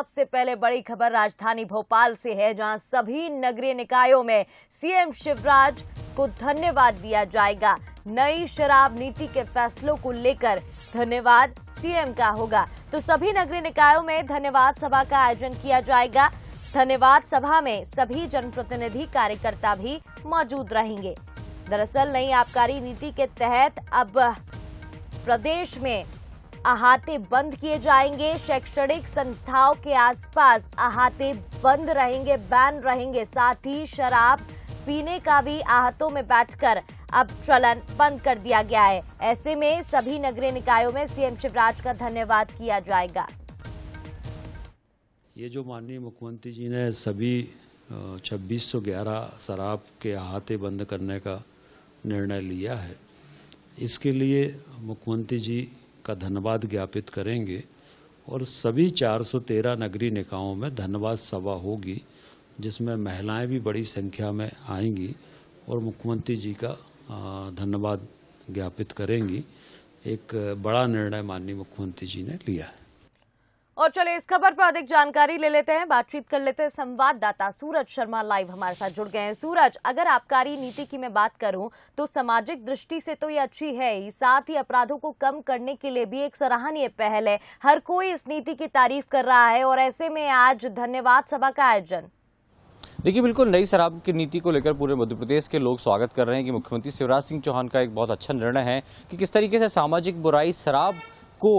सबसे पहले बड़ी खबर राजधानी भोपाल से है जहां सभी नगरीय निकायों में सीएम शिवराज को धन्यवाद दिया जाएगा नई शराब नीति के फैसलों को लेकर धन्यवाद सीएम का होगा तो सभी नगरीय निकायों में धन्यवाद सभा का आयोजन किया जाएगा धन्यवाद सभा में सभी जनप्रतिनिधि कार्यकर्ता भी मौजूद रहेंगे दरअसल नई आबकारी नीति के तहत अब प्रदेश में अहाते बंद किए जाएंगे शैक्षणिक संस्थाओं के आसपास अहाते बंद रहेंगे बैन रहेंगे साथ ही शराब पीने का भी आहतों में बैठकर अब चलन बंद कर दिया गया है ऐसे में सभी नगरीय निकायों में सीएम शिवराज का धन्यवाद किया जाएगा ये जो माननीय मुख्यमंत्री जी ने सभी 2611 शराब के अहाते बंद करने का निर्णय लिया है इसके लिए मुख्यमंत्री जी का धन्यवाद ज्ञापित करेंगे और सभी 413 नगरीय निकायों में धन्यवाद सभा होगी जिसमें महिलाएं भी बड़ी संख्या में आएंगी और मुख्यमंत्री जी का धन्यवाद ज्ञापित करेंगी एक बड़ा निर्णय माननीय मुख्यमंत्री जी ने लिया है और चले इस खबर पर अधिक जानकारी ले लेते हैं बातचीत कर लेते हैं संवाददाता सूरज शर्मा लाइव हमारे साथ जुड़ गए हैं सूरज अगर आबकारी नीति की मैं बात करूं तो सामाजिक दृष्टि से तो ये अच्छी है ही साथ ही अपराधों को कम करने के लिए भी एक सराहनीय पहल है हर कोई इस नीति की तारीफ कर रहा है और ऐसे में आज धन्यवाद सभा का आयोजन देखिए बिल्कुल नई शराब की नीति को लेकर पूरे मध्य प्रदेश के लोग स्वागत कर रहे हैं कि मुख्यमंत्री शिवराज सिंह चौहान का एक बहुत अच्छा निर्णय है कि किस तरीके से सामाजिक बुराई शराब को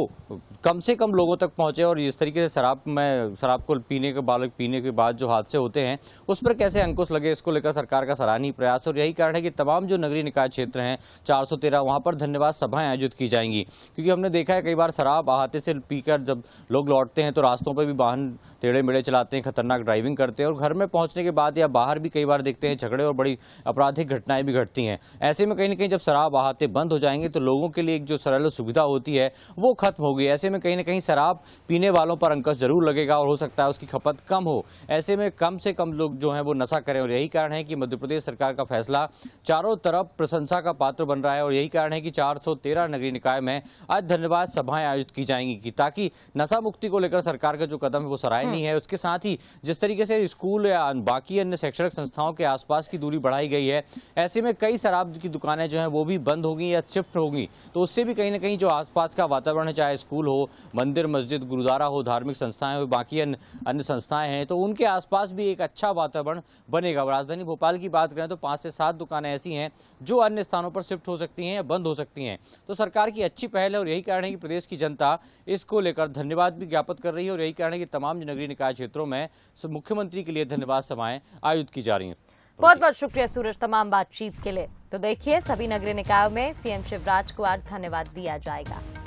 कम से कम लोगों तक पहुंचे और इस तरीके से शराब में शराब को पीने के बालक पीने के बाद जो हादसे होते हैं उस पर कैसे अंकुश लगे इसको लेकर सरकार का सराहनीय प्रयास और यही कारण है कि तमाम जो नगरीय निकाय क्षेत्र हैं 413 वहाँ पर धन्यवाद सभाएं आयोजित की जाएंगी क्योंकि हमने देखा है कई बार शराब अहाते से पीकर जब लोग लौटते हैं तो रास्तों पर भी वाहन टेढ़े मेढ़े चलाते हैं खतरनाक ड्राइविंग करते हैं और घर में पहुँचने के बाद या बाहर भी कई बार देखते हैं झगड़े और बड़ी आपराधिक घटनाएं भी घटती हैं ऐसे में कहीं ना कहीं जब शराब अहाते बंद हो जाएंगे तो लोगों के लिए एक जो सरल सुविधा होती है वो खत्म हो गई ऐसे में कहीं ना कहीं शराब पीने वालों पर अंकश जरूर लगेगा और हो सकता है उसकी खपत कम हो ऐसे में कम से कम लोग जो हैं वो नशा करें और यही कारण है कि मध्य प्रदेश सरकार का फैसला चारों तरफ प्रशंसा का पात्र बन रहा है और यही कारण है कि 413 नगरीय निकाय में आज धन्यवाद सभाएं आयोजित की जाएंगी ताकि नशा मुक्ति को लेकर सरकार का जो कदम है वो सराहनीय हम्म। है उसके साथ ही जिस तरीके से स्कूल या बाकी अन्य शैक्षणिक संस्थाओं के आसपास की दूरी बढ़ाई गई है ऐसे में कई शराब की दुकानें जो हैं वो भी बंद होगी या शिफ्ट होगी तो उससे भी कहीं ना कहीं जो आसपास का वातावरण वातावरण है चाहे स्कूल हो मंदिर मस्जिद गुरुद्वारा हो धार्मिक संस्थाएं हो बाकी अन्य संस्थाएं हैं तो उनके आसपास भी एक अच्छा वातावरण बनेगा राजधानी भोपाल की बात करें तो पाँच से सात दुकानें ऐसी हैं जो अन्य स्थानों पर शिफ्ट हो सकती हैं या बंद हो सकती हैं तो सरकार की अच्छी पहल है और यही कारण है कि प्रदेश की जनता इसको लेकर धन्यवाद भी ज्ञापित कर रही है और यही कारण है कि तमाम नगरीय निकाय क्षेत्रों में मुख्यमंत्री के लिए धन्यवाद सभाएं आयोजित की जा रही हैं बहुत बहुत शुक्रिया सूरज तमाम बातचीत के लिए तो देखिए सभी नगरीय निकायों में सीएम शिवराज को आज धन्यवाद दिया जाएगा